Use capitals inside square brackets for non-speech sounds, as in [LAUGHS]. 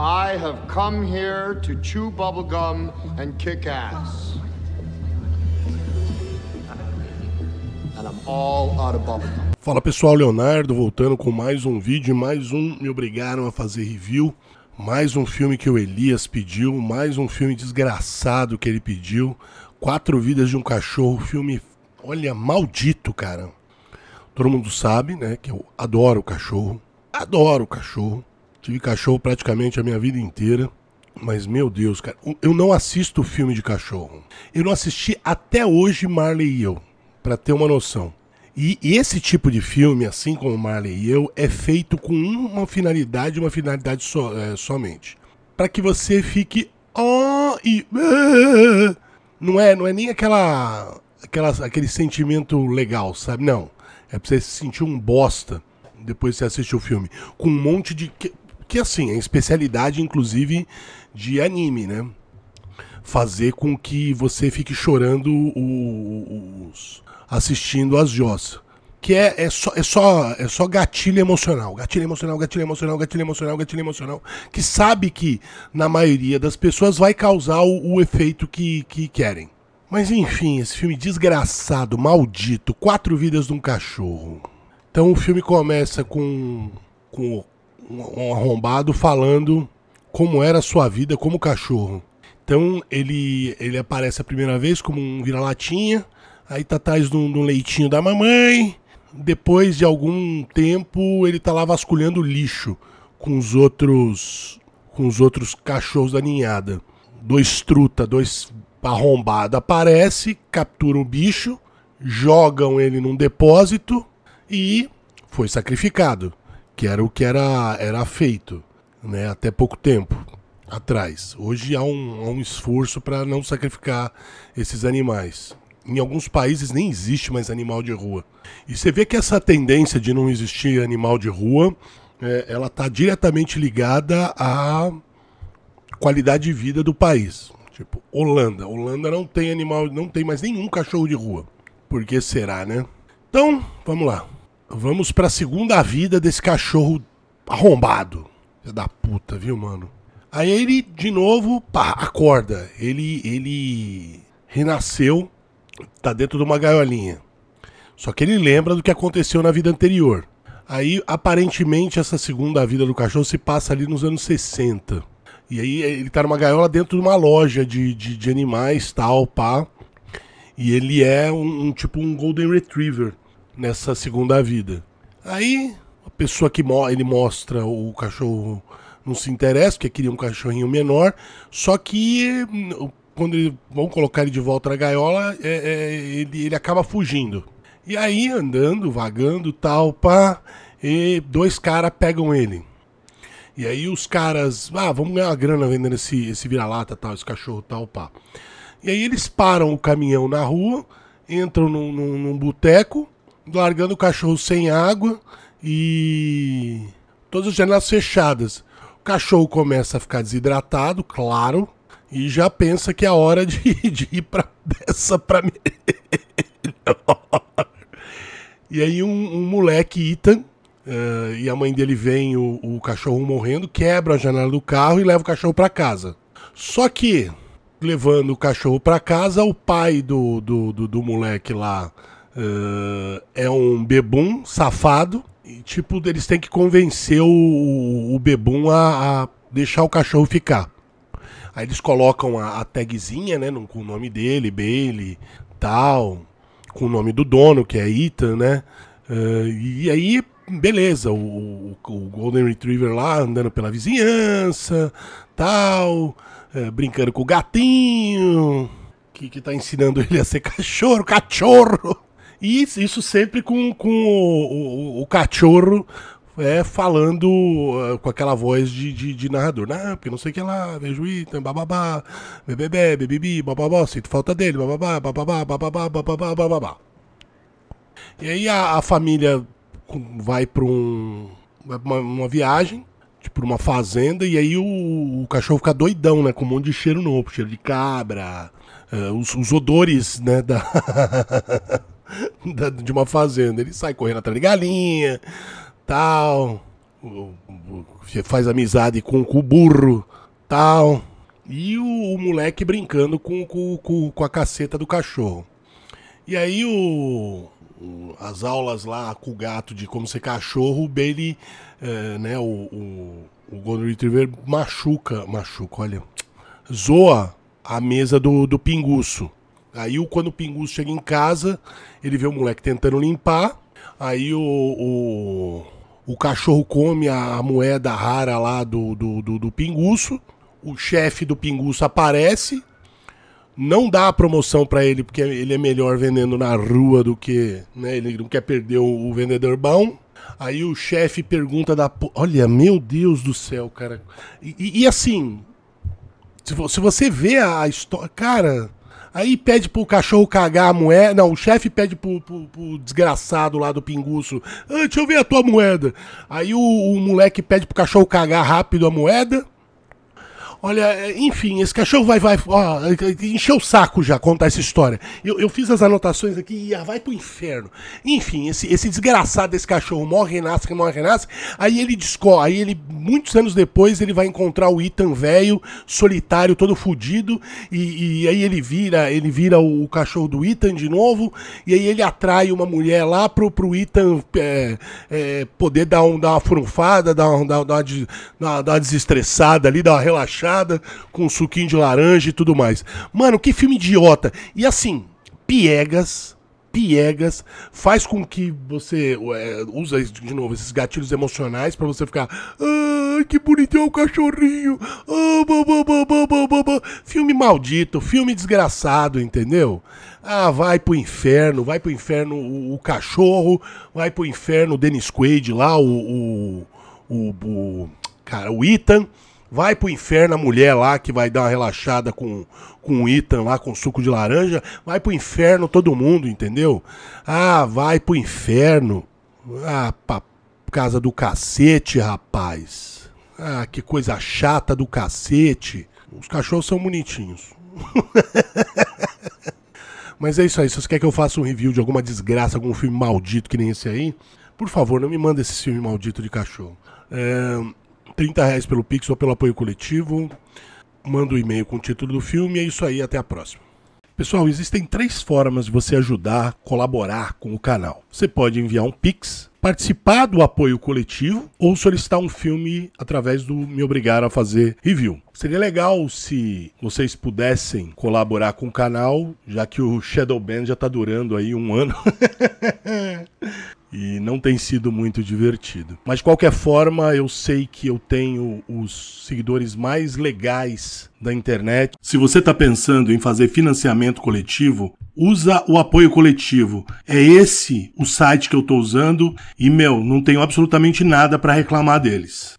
I have come here to chew bubblegum and kick ass. And I'm all out of bubblegum. Fala pessoal, Leonardo voltando com mais um vídeo, mais um me obrigaram a fazer review, mais um filme que o Elias pediu, mais um filme desgraçado que ele pediu, Quatro Vidas de um Cachorro, filme, olha, maldito, cara. Todo mundo sabe, né, que eu adoro o cachorro, adoro o cachorro. Tive cachorro praticamente a minha vida inteira. Mas, meu Deus, cara, eu não assisto filme de cachorro. Eu não assisti até hoje Marley e eu, para ter uma noção. E, e, esse tipo de filme, assim como Marley e eu, é feito com uma finalidade, uma finalidade so, é, somente. para que você fique. Oh, e. É. não é, não é nem aquela, aquela, aquele sentimento legal, sabe? Não. É pra você se sentir um bosta depois que você assiste o filme. Com um monte de que assim, é especialidade inclusive de anime, né? Fazer com que você fique chorando os, assistindo as Joss. Que é, é, só, é, só, é só gatilho emocional. Gatilho emocional, gatilho emocional, gatilho emocional, gatilho emocional. Que sabe que, na maioria das pessoas, vai causar o, o efeito que, que querem. Mas enfim, esse filme desgraçado, maldito, Quatro Vidas de um Cachorro. Então o filme começa com, com um arrombado falando como era a sua vida como cachorro. Então ele, ele aparece a primeira vez como um vira-latinha, aí tá atrás de um, leitinho da mamãe. Depois de algum tempo, ele tá lá vasculhando lixo com os outros com os outros cachorros da ninhada. Dois truta, dois arrombada aparece, captura o bicho, jogam ele num depósito e foi sacrificado que era o que era, era feito né, até pouco tempo atrás. Hoje há um, há um esforço para não sacrificar esses animais. Em alguns países nem existe mais animal de rua. E você vê que essa tendência de não existir animal de rua, é, ela está diretamente ligada à qualidade de vida do país. Tipo, Holanda. Holanda não tem animal, não tem mais nenhum cachorro de rua. Por que será, né? Então, vamos lá. Vamos pra segunda vida desse cachorro arrombado. Filho da puta, viu, mano? Aí ele, de novo, pá, acorda. Ele, ele renasceu, tá dentro de uma gaiolinha. Só que ele lembra do que aconteceu na vida anterior. Aí, aparentemente, essa segunda vida do cachorro se passa ali nos anos 60. E aí ele tá numa gaiola dentro de uma loja de, de, de animais, tal, pá. E ele é um, um tipo um Golden Retriever nessa segunda vida. Aí a pessoa que mo ele mostra o cachorro não se interessa, porque queria um cachorrinho menor, só que hum, quando ele, vão colocar ele de volta na gaiola, é, é, ele, ele acaba fugindo. E aí, andando, vagando, tal, pá, e dois caras pegam ele. E aí os caras, ah, vamos ganhar uma grana vendendo esse, esse vira-lata, tal, esse cachorro, tal, pá. E aí eles param o caminhão na rua, entram num, num, num boteco, largando o cachorro sem água e todas as janelas fechadas. O cachorro começa a ficar desidratado, claro, e já pensa que é hora de, [LAUGHS] de ir para dessa para mim [LAUGHS] E aí um, um moleque Ethan uh, e a mãe dele vem o, o, cachorro morrendo, quebra a janela do carro e leva o cachorro para casa. Só que levando o cachorro para casa, o pai do, do, do, do moleque lá Uh, é um bebum safado. E, tipo, eles têm que convencer o, o bebum a, a deixar o cachorro ficar. Aí eles colocam a, a tagzinha, né? Com o nome dele, Bailey, tal. Com o nome do dono, que é Ethan, né? Uh, e aí, beleza, o, o, Golden Retriever lá andando pela vizinhança, tal. Uh, brincando com o gatinho, que, que tá ensinando ele a ser [LAUGHS] cachorro, cachorro. E isso sempre com, com o, o, o cachorro é, falando uh, com aquela voz de, de, de narrador. Não, porque não sei o que lá, vejo item, bababá, bebê, bebibi, bababá, sinto falta dele, bababá, bababá, bababá, bababá, bababá. E aí a, a família vai para um, uma, uma, viagem, tipo, uma fazenda, e aí o, o, cachorro fica doidão, né? Com um monte de cheiro novo, cheiro de cabra, uh, os, os, odores, né? Da... [LAUGHS] [LAUGHS] da, de uma fazenda. Ele sai correndo atrás de galinha, tal. Faz amizade com, com o burro, tal. E o, o moleque brincando com, com, com, a caceta do cachorro. E aí o, o, as aulas lá com o gato de como ser cachorro, o Bailey, é, né, o, o, o Golden Retriever machuca, machuca, olha, zoa a mesa do, do pinguço. Aí quando o Pinguço chega em casa, ele vê o moleque tentando limpar. Aí o, o, o cachorro come a, moeda rara lá do, do, do, do Pinguço. O chefe do Pinguço aparece. Não dá a promoção para ele, porque ele é melhor vendendo na rua do que. Né, ele não quer perder o, o vendedor bom. Aí o chefe pergunta da. Olha, meu Deus do céu, cara. E, e, e assim. Se, se você vê a história. Cara Aí pede pro cachorro cagar a moeda. Não, o chefe pede pro, pro, pro, desgraçado lá do pinguço. Ah, deixa eu ver a tua moeda. Aí o, o moleque pede pro cachorro cagar rápido a moeda. Olha, é, enfim, esse cachorro vai, vai, ó, encheu o saco já contar essa história. Eu, eu fiz as anotações aqui e ah, vai pro inferno. Enfim, esse, esse desgraçado desse cachorro morre, renasce, morre, renasce. Aí ele descobre, aí ele, muitos anos depois, ele vai encontrar o Ethan velho, solitário, todo fudido, e, e, aí ele vira, ele vira o, o, cachorro do Ethan de novo, e aí ele atrai uma mulher lá pro, pro Ethan é, é, poder dar, um, dar uma furunfada, dar, um, dar, dar, uma, dar uma desestressada ali, dar uma relaxada com suquinho de laranja e tudo mais. Mano, que filme idiota. E assim, piegas, piegas, faz com que você é, usa de novo esses gatilhos emocionais para você ficar, ah, que bonitão é o cachorrinho. Ah, bah, bah, bah, filme maldito, filme desgraçado, entendeu? Ah, vai pro inferno, vai pro inferno o, o cachorro, vai pro inferno o Dennis Quaid lá, o, o, o, o cara, o Ethan. Vai pro inferno a mulher lá que vai dar uma relaxada com, com o Ethan lá com suco de laranja. Vai pro inferno todo mundo, entendeu? Ah, vai pro inferno. Ah, pra casa do cacete, rapaz. Ah, que coisa chata do cacete. Os cachorros são bonitinhos. [LAUGHS] Mas é isso aí. Se você quer que eu faça um review de alguma desgraça, algum filme maldito que nem esse aí, por favor, não me manda esse filme maldito de cachorro. É 30 reais pelo Pix ou pelo apoio coletivo. Manda o um e-mail com o título do filme. É isso aí, até a próxima. Pessoal, existem três formas de você ajudar, colaborar com o canal. Você pode enviar um Pix, participar do apoio coletivo ou solicitar um filme através do Me Obrigar a Fazer Review. Seria legal se vocês pudessem colaborar com o canal, já que o Shadow Band já está durando aí um ano. [LAUGHS] e não tem sido muito divertido. Mas de qualquer forma, eu sei que eu tenho os seguidores mais legais da internet. Se você está pensando em fazer financiamento coletivo, usa o apoio coletivo. É esse o site que eu estou usando e meu, não tenho absolutamente nada para reclamar deles.